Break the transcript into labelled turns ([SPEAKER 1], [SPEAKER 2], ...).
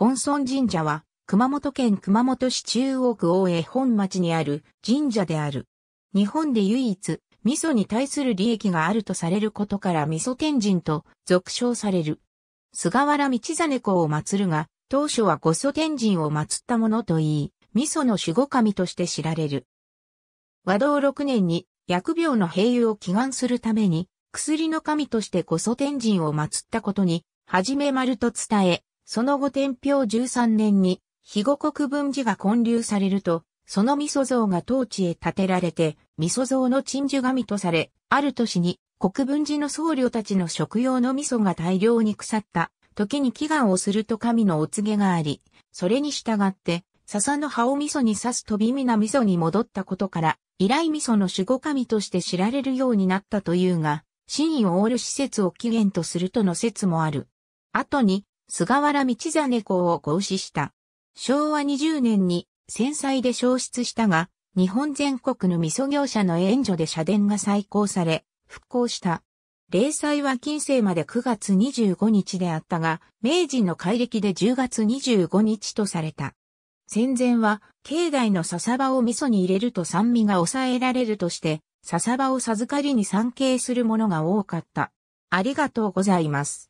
[SPEAKER 1] 本尊神社は、熊本県熊本市中央区大江本町にあ
[SPEAKER 2] る神社である。日本で唯一、味噌に対する利益があるとされることから味噌天神と俗称される。菅原道真公を祀るが、当初は五祖天神を祀ったものといい、味噌の守護神として知られる。和道6年に薬病の併誘を祈願するために、薬の神として五祖天神を祀ったことに、はじめ丸と伝え、その後天平13年に、肥後国分寺が建立されると、その味噌像が当地へ建てられて、味噌像の鎮守神とされ、ある年に国分寺の僧侶たちの食用の味噌が大量に腐った、時に祈願をすると神のお告げがあり、それに従って、笹の葉を味噌に刺す飛び身な味噌に戻ったことから、依頼味噌の守護神として知られるようになったというが、真意をオール施設を起源とするとの説もある。後に、菅原道真公を合祀した。昭和20年に戦災で消失したが、日本全国の味噌業者の援助で社殿が再興され、復興した。例祭は近世まで9月25日であったが、明治の改暦で10月25日とされた。戦前は、境内の笹場を味噌に入れると酸味が抑えられるとして、笹場を授かりに参詣するものが多か
[SPEAKER 1] った。ありがとうございます。